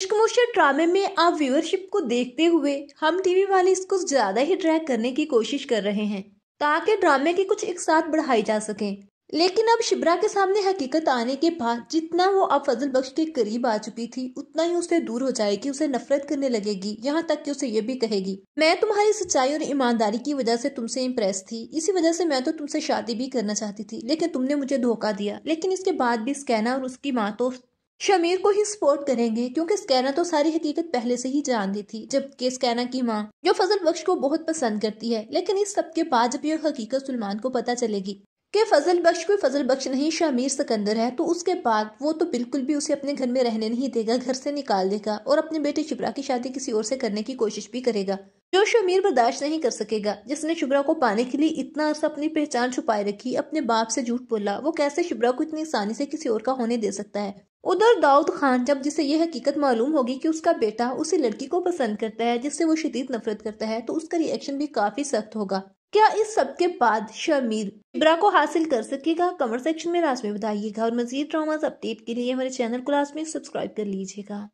खुशकमोशियर ड्रामे में आप व्यूअरशिप को देखते हुए हम टीवी वाले इसको ज्यादा ही ड्रैग करने की कोशिश कर रहे हैं ताकि ड्रामे की कुछ एक साथ बढ़ाई जा सके लेकिन अब शिबरा के सामने हकीकत आने के बाद जितना वो अब फजल बख्श के करीब आ चुकी थी उतना ही उससे दूर हो जाएगी उसे नफरत करने लगेगी यहाँ तक कि उसे ये भी कहेगी मैं तुम्हारी सच्चाई और ईमानदारी की वजह से तुमसे इम्प्रेस थी इसी वजह से मैं तो तुमसे शादी भी करना चाहती थी लेकिन तुमने मुझे धोखा दिया लेकिन इसके बाद भी स्कैना और उसकी माँ तो शमीर को ही सपोर्ट करेंगे क्योंकि स्कैना तो सारी हकीकत पहले से ही जान दी थी जबकि स्कैना की माँ जो फजल बख्श को बहुत पसंद करती है लेकिन इस सब के बाद जब यह हकीकत सलमान को पता चलेगी कि फजल बख्श कोई फजल बख्श नहीं शमीर सिकंदर है तो उसके बाद वो तो बिल्कुल भी उसे अपने घर में रहने नहीं देगा घर से निकाल देगा और अपने बेटे शुभरा की शादी किसी और से करने की कोशिश भी करेगा जो शमीर बर्दाश्त नहीं कर सकेगा जिसने शुभरा को पाने के लिए इतना अरसा अपनी पहचान छुपाए रखी अपने बाप से झूठ बोला वो कैसे शुभरा को इतनी आसानी से किसी और का होने दे सकता है उधर दाऊद खान जब जिसे यह हकीकत मालूम होगी कि उसका बेटा उसी लड़की को पसंद करता है जिससे वो शदीद नफरत करता है तो उसका रिएक्शन भी काफी सख्त होगा क्या इस सब के बाद शमीर इब्रा को हासिल कर सकेगा कमेंट सेक्शन में राज बताइएगा और मजीद ड्रामाज अपडेट के लिए हमारे चैनल को राज सब्सक्राइब कर लीजिएगा